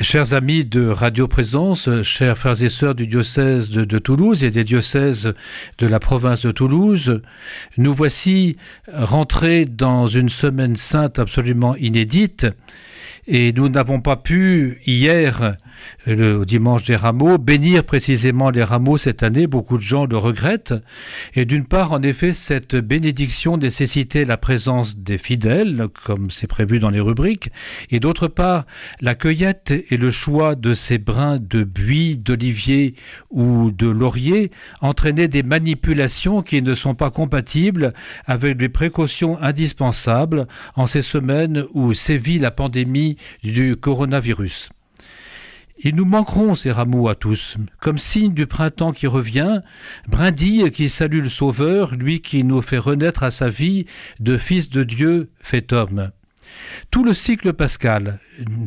Chers amis de Radio Présence, chers frères et sœurs du diocèse de, de, Toulouse et des diocèses de la province de Toulouse, nous voici rentrés dans une semaine sainte absolument inédite et nous n'avons pas pu, hier, le dimanche des rameaux, bénir précisément les rameaux cette année. Beaucoup de gens le regrettent. Et d'une part, en effet, cette bénédiction nécessitait la présence des fidèles, comme c'est prévu dans les rubriques. Et d'autre part, la cueillette et le choix de ces brins de buis, d'olivier ou de laurier entraînaient des manipulations qui ne sont pas compatibles avec les précautions indispensables en ces semaines où sévit la pandémie du coronavirus. Ils nous manqueront, ces rameaux à tous, comme signe du printemps qui revient, brindille qui salue le Sauveur, lui qui nous fait renaître à sa vie de Fils de Dieu fait homme. Tout le cycle pascal,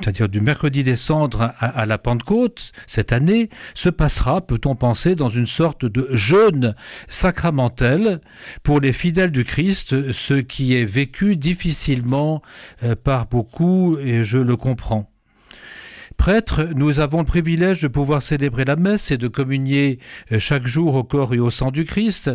c'est-à-dire du mercredi des cendres à, à, la Pentecôte, cette année, se passera, peut-on penser, dans une sorte de jeûne sacramentel pour les fidèles du Christ, ce qui est vécu difficilement euh, par beaucoup, et je le comprends. Prêtres, nous avons le privilège de pouvoir célébrer la messe et de communier euh, chaque jour au corps et au sang du Christ,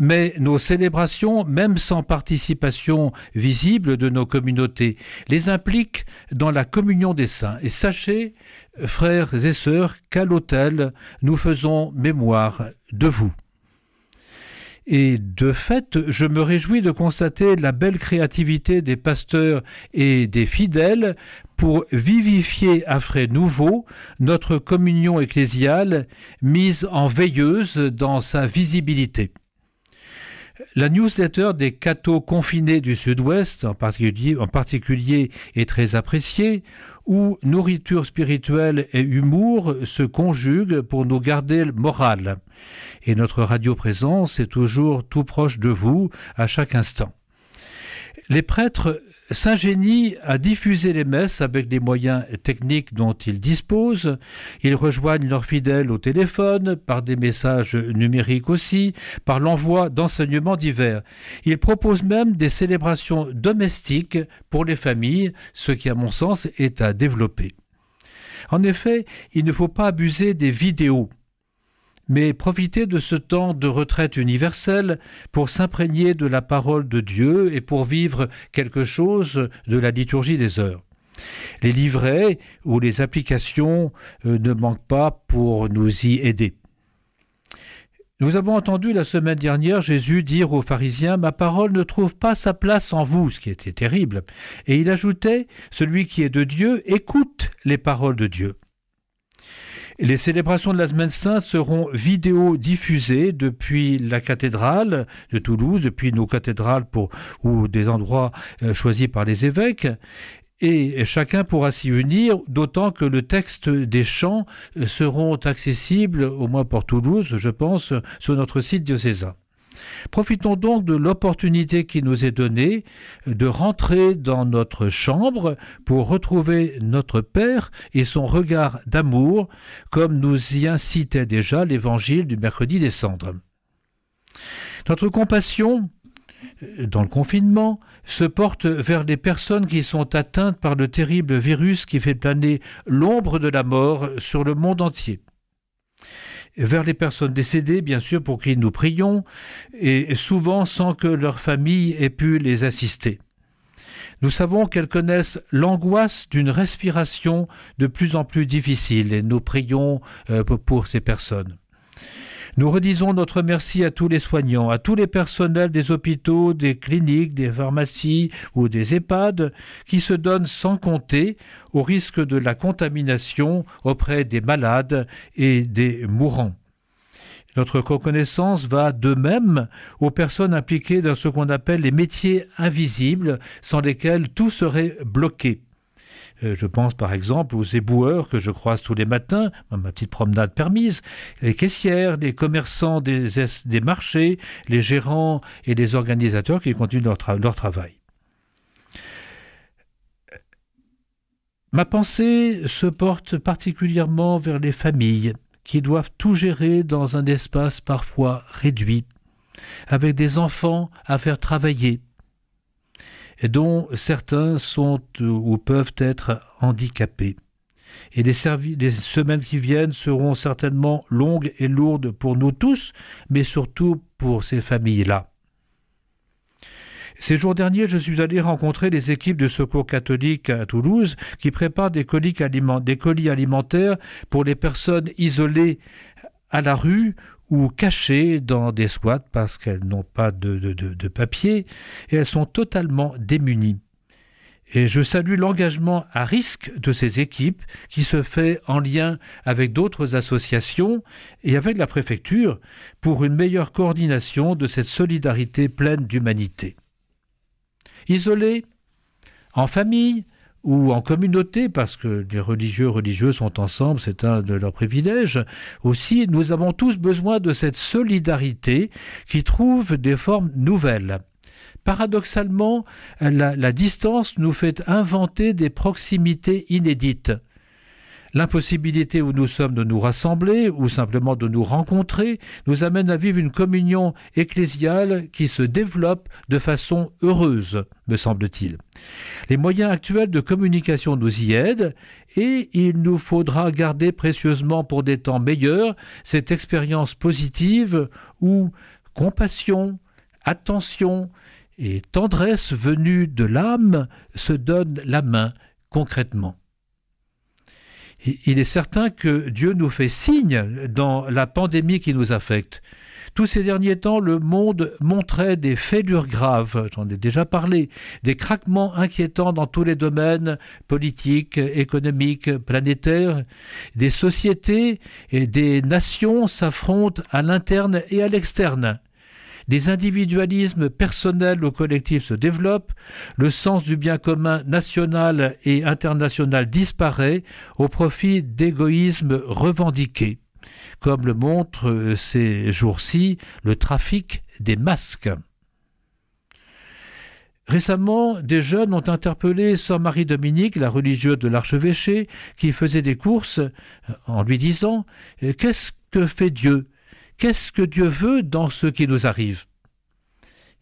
mais nos célébrations, même sans participation visible de nos communautés, les impliquent dans la communion des saints. Et sachez, frères et sœurs, qu'à l'autel, nous faisons mémoire de vous. Et de fait, je me réjouis de constater la belle créativité des pasteurs et des fidèles pour vivifier à frais nouveaux notre communion ecclésiale mise en veilleuse dans sa visibilité. La newsletter des cathos confinés du Sud-Ouest en particulier, en est très appréciée, où nourriture spirituelle et humour se conjuguent pour nous garder le moral. Et notre radio est toujours tout proche de vous à chaque instant. Les prêtres Saint-Génie a diffusé les messes avec les moyens techniques dont il dispose. Ils rejoignent leurs fidèles au téléphone, par des messages numériques aussi, par l'envoi d'enseignements divers. Il propose même des célébrations domestiques pour les familles, ce qui à mon sens est à développer. En effet, il ne faut pas abuser des vidéos mais profitez de ce temps de retraite universelle pour s'imprégner de la parole de Dieu et pour vivre quelque chose de la liturgie des heures. Les livrets ou les applications euh, ne manquent pas pour nous y aider. Nous avons entendu la semaine dernière Jésus dire aux pharisiens Ma parole ne trouve pas sa place en vous, ce qui était terrible. Et il ajoutait Celui qui est de Dieu écoute les paroles de Dieu. Les célébrations de la Semaine Sainte seront vidéo diffusées depuis la cathédrale de Toulouse, depuis nos cathédrales ou des endroits euh, choisis par les évêques et chacun pourra s'y unir, d'autant que le texte des chants euh, seront accessibles, au moins pour Toulouse, je pense, sur notre site diocésain. Profitons donc de l'opportunité qui nous est donnée de rentrer dans notre chambre pour retrouver notre Père et son regard d'amour, comme nous y incitait déjà l'évangile du mercredi des cendres. Notre compassion, euh, dans le confinement, se porte vers les personnes qui sont atteintes par le terrible virus qui fait planer l'ombre de la mort sur le monde entier vers les personnes décédées, bien sûr, pour qui nous prions, et souvent sans que leur famille ait pu les assister. Nous savons qu'elles connaissent l'angoisse d'une respiration de plus en plus difficile et nous prions euh, pour ces personnes. Nous redisons notre merci à tous les soignants, à tous les personnels des hôpitaux, des cliniques, des pharmacies ou des EHPAD qui se donnent sans compter au risque de la contamination auprès des malades et des mourants. Notre reconnaissance va de même aux personnes impliquées dans ce qu'on appelle les métiers invisibles, sans lesquels tout serait bloqué. Euh, je pense par exemple aux éboueurs que je croise tous les matins, ma petite promenade permise, les caissières, les commerçants des, des marchés, les gérants et les organisateurs qui continuent leur travail. Euh, ma pensée se porte particulièrement vers les familles qui doivent tout gérer dans un espace parfois réduit, avec des enfants à faire travailler, dont certains sont euh, ou peuvent être handicapés. Et les, semaines qui viennent seront certainement longues et lourdes pour nous tous, mais surtout pour ces familles-là. Ces jours derniers, je suis allé rencontrer des équipes de secours catholiques à Toulouse qui préparent des, colis alimentaires pour les personnes isolées à la rue ou cachées dans des squats parce qu'elles n'ont pas de, papier et elles sont totalement démunies. Et je salue l'engagement à risque de ces équipes qui se fait en lien avec d'autres associations et avec la préfecture pour une meilleure coordination de cette solidarité pleine d'humanité. Isolés, en famille, ou en communauté, parce que les religieux, religieux sont ensemble, c'est un de leurs privilèges. Aussi, nous avons tous besoin de cette solidarité qui trouve des formes nouvelles. Paradoxalement, la distance nous fait inventer des proximités inédites. L'impossibilité où nous sommes de nous rassembler ou simplement de nous rencontrer nous amène à vivre une communion ecclésiale qui se développe de façon heureuse, me semble-t-il. Les moyens actuels de communication nous y aident et il nous faudra garder précieusement pour des temps meilleurs cette expérience positive où compassion, attention et tendresse venues de l'âme se donnent la main concrètement il est certain que Dieu nous fait signe dans la pandémie qui nous affecte. Tous ces derniers temps, le monde montrait des fêlures graves, j'en ai déjà parlé, des craquements inquiétants dans tous les domaines politiques, économiques, planétaires. Des sociétés et des nations s'affrontent à l'interne et à l'externe des individualismes personnels ou collectifs se développent, le sens du bien commun national et international disparaît au profit d'égoïsmes revendiqués, comme le montre euh, ces jours-ci le trafic des masques. Récemment, des jeunes ont interpellé Sœur Marie-Dominique, la religieuse de l'archevêché, qui faisait des courses, euh, en lui disant euh, Qu'est-ce que fait Dieu Qu'est-ce que Dieu veut dans ce qui nous arrive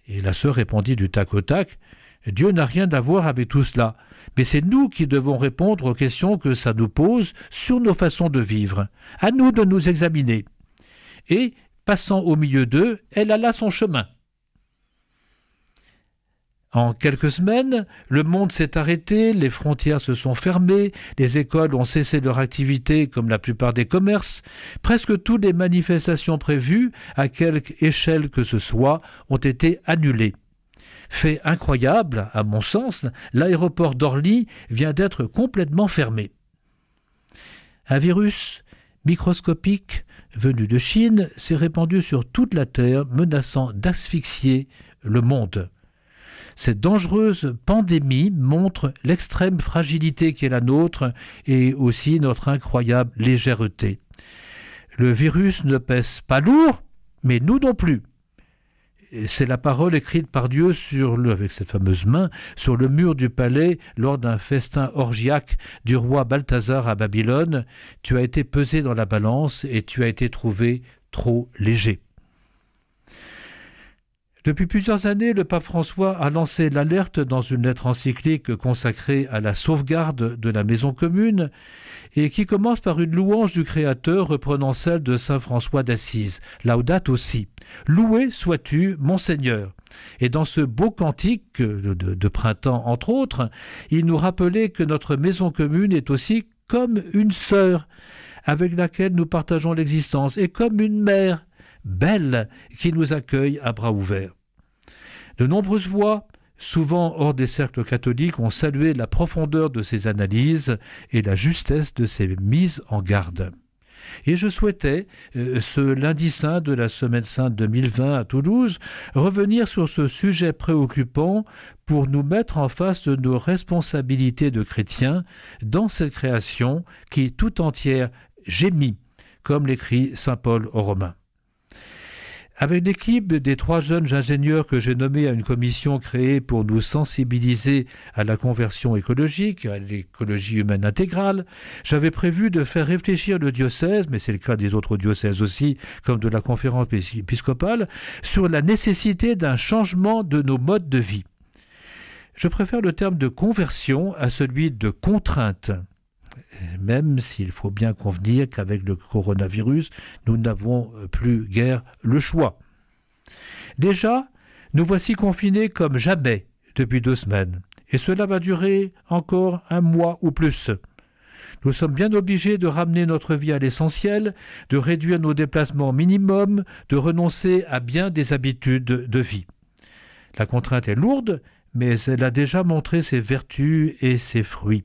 Et la sœur répondit du tac au tac, Dieu n'a rien à voir avec tout cela, mais c'est nous qui devons répondre aux questions que ça nous pose sur nos façons de vivre. À nous de nous examiner. Et, passant au milieu d'eux, elle alla son chemin. En quelques semaines, le monde s'est arrêté, les frontières se sont fermées, les écoles ont cessé leur activité comme la plupart des commerces. Presque toutes les manifestations prévues, à quelque échelle que ce soit, ont été annulées. Fait incroyable, à mon sens, l'aéroport d'Orly vient d'être complètement fermé. Un virus microscopique venu de Chine s'est répandu sur toute la Terre, menaçant d'asphyxier le monde. Cette dangereuse pandémie montre l'extrême fragilité qui est la nôtre et aussi notre incroyable légèreté. Le virus ne pèse pas lourd, mais nous non plus. C'est la parole écrite par Dieu avec cette fameuse main, sur le mur du palais lors d'un festin orgiaque du roi Balthazar à Babylone. Tu as été pesé dans la balance et tu as été trouvé trop léger. Depuis plusieurs années, le pape François a lancé l'alerte dans une lettre encyclique consacrée à la sauvegarde de la maison commune et qui commence par une louange du Créateur reprenant celle de saint François d'Assise, Laudate aussi. Loué sois-tu, mon Seigneur. Et dans ce beau cantique de, de printemps, entre autres, il nous rappelait que notre maison commune est aussi comme une sœur avec laquelle nous partageons l'existence et comme une mère belle qui nous accueille à bras ouverts. De nombreuses voix, souvent hors des cercles catholiques, ont salué la profondeur de ces analyses et la justesse de ces mises en garde. Et je souhaitais, euh, ce lundi saint de la Semaine sainte 2020 à Toulouse, revenir sur ce sujet préoccupant pour nous mettre en face de nos responsabilités de chrétiens dans cette création qui est tout entière gémit, comme l'écrit Saint Paul aux Romains. Avec l'équipe des trois jeunes ingénieurs que j'ai nommés à une commission créée pour nous sensibiliser à la conversion écologique, à l'écologie humaine intégrale, j'avais prévu de faire réfléchir le diocèse, mais c'est le cas des autres diocèses aussi, comme de la conférence épiscopale, sur la nécessité d'un changement de nos modes de vie. Je préfère le terme de conversion à celui de contrainte même s'il faut bien convenir qu'avec le coronavirus, nous n'avons plus guère le choix. Déjà, nous voici confinés comme jamais depuis deux semaines, et cela va durer encore un mois ou plus. Nous sommes bien obligés de ramener notre vie à l'essentiel, de réduire nos déplacements minimum, de renoncer à bien des habitudes de vie. La contrainte est lourde, mais elle a déjà montré ses vertus et ses fruits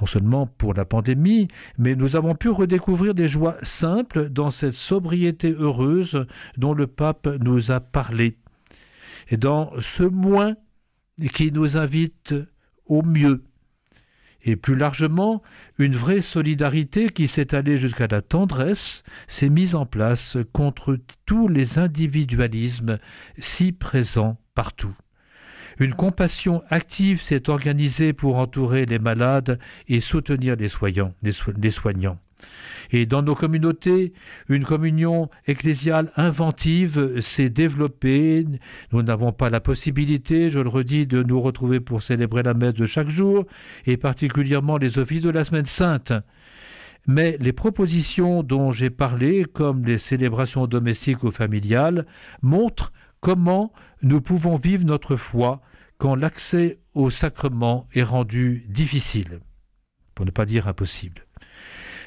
non seulement pour la pandémie, mais nous avons pu redécouvrir des joies simples dans cette sobriété heureuse dont le pape nous a parlé. Et dans ce moins qui nous invite au mieux. Et plus largement, une vraie solidarité qui s'est allée jusqu'à la tendresse s'est mise en place contre tous les individualismes si présents partout. Une ah. compassion active s'est organisée pour entourer les malades et soutenir les soignants. Et dans nos communautés, une communion ecclésiale inventive s'est développée. Nous n'avons pas la possibilité, je le redis, de nous retrouver pour célébrer la messe de chaque jour, et particulièrement les offices de la semaine sainte. Mais les propositions dont j'ai parlé, comme les célébrations domestiques ou familiales, montrent comment nous pouvons vivre notre foi quand l'accès au sacrement est rendu difficile, pour ne pas dire impossible.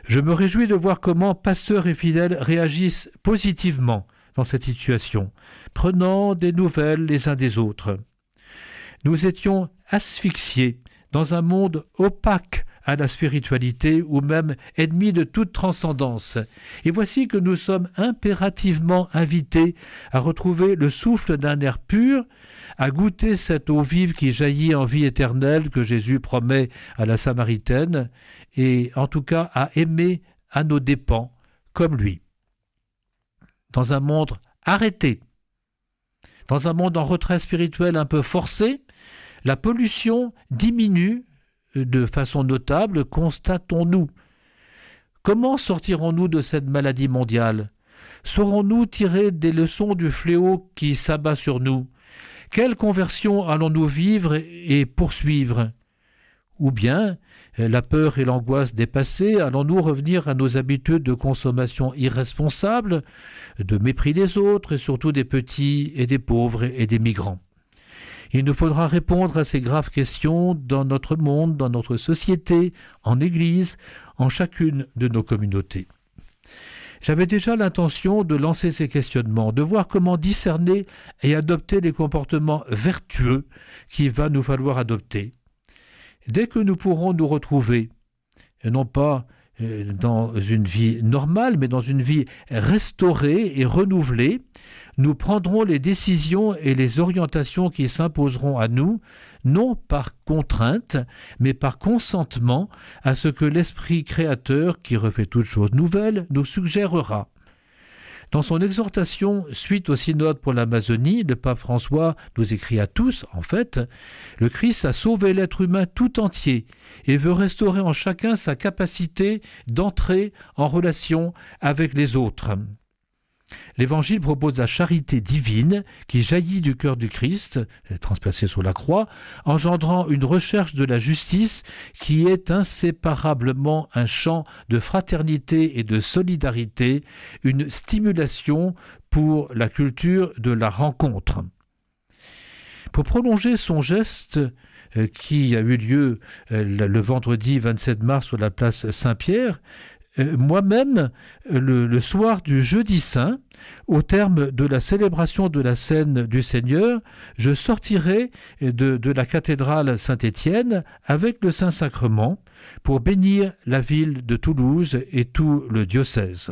Je me réjouis de voir comment pasteurs et fidèles réagissent positivement dans cette situation, prenant des nouvelles les uns des autres. Nous étions asphyxiés dans un monde opaque à la spiritualité ou même ennemi de toute transcendance. Et voici que nous sommes impérativement invités à retrouver le souffle d'un air pur, à goûter cette eau vive qui jaillit en vie éternelle que Jésus promet à la Samaritaine, et en tout cas à aimer à nos dépens comme lui. Dans un monde arrêté, dans un monde en retrait spirituel un peu forcé, la pollution diminue de façon notable constatons-nous Comment sortirons-nous de cette maladie mondiale Saurons-nous tirer des leçons du fléau qui s'abat sur nous Quelle conversion allons-nous vivre et poursuivre Ou bien, la peur et l'angoisse dépassées, allons-nous revenir à nos habitudes de consommation irresponsable, de mépris des autres et surtout des petits et des pauvres et des migrants il nous faudra répondre à ces graves questions dans notre monde, dans notre société, en Église, en chacune de nos communautés. J'avais déjà l'intention de lancer ces questionnements, de voir comment discerner et adopter les comportements vertueux qu'il va nous falloir adopter. Dès que nous pourrons nous retrouver, non pas euh, dans une vie normale, mais dans une vie restaurée et renouvelée, nous prendrons les décisions et les orientations qui s'imposeront à nous, non par contrainte, mais par consentement à ce que l'Esprit créateur, qui refait toutes choses nouvelles, nous suggérera. Dans son exhortation suite au synode pour l'Amazonie, le pape François nous écrit à tous, en fait, le Christ a sauvé l'être humain tout entier et veut restaurer en chacun sa capacité d'entrer en relation avec les autres. L'Évangile propose la charité divine qui jaillit du cœur du Christ, transplacé sur la croix, engendrant une recherche de la justice qui est inséparablement un champ de fraternité et de solidarité, une stimulation pour la culture de la rencontre. Pour prolonger son geste, euh, qui a eu lieu euh, le vendredi 27 mars sur la place Saint-Pierre, euh, moi-même, euh, le, soir du jeudi saint, au terme de la célébration de la scène du Seigneur, je sortirai de, de la cathédrale Saint-Étienne avec le Saint-Sacrement pour bénir la ville de Toulouse et tout le diocèse.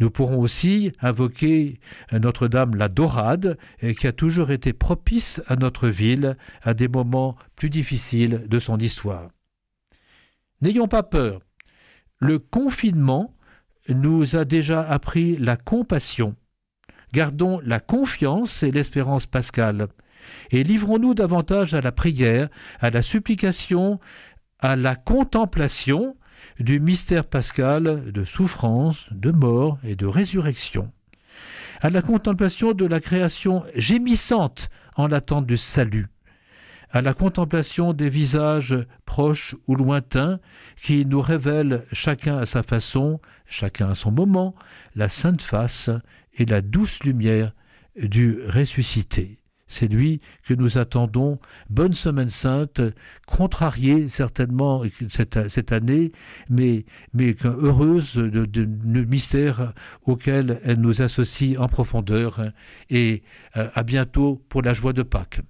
Nous pourrons aussi invoquer Notre-Dame la Dorade, euh, qui a toujours été propice à notre ville à des moments plus difficiles de son histoire. N'ayons pas peur, le confinement nous a déjà appris la compassion. Gardons la confiance et l'espérance pascale. Et livrons-nous davantage à la prière, à la supplication, à la contemplation du mystère pascal de souffrance, de mort et de résurrection. À la contemplation de la création gémissante en l'attente du salut à la contemplation des visages proches ou lointains qui nous révèlent chacun à sa façon, chacun à son moment, la sainte face et la douce lumière du ressuscité. C'est lui que nous attendons. Bonne semaine sainte, contrariée certainement cette, cette année, mais, mais heureuse de, de, mystère auquel elle nous associe en profondeur. Et euh, à bientôt pour la joie de Pâques.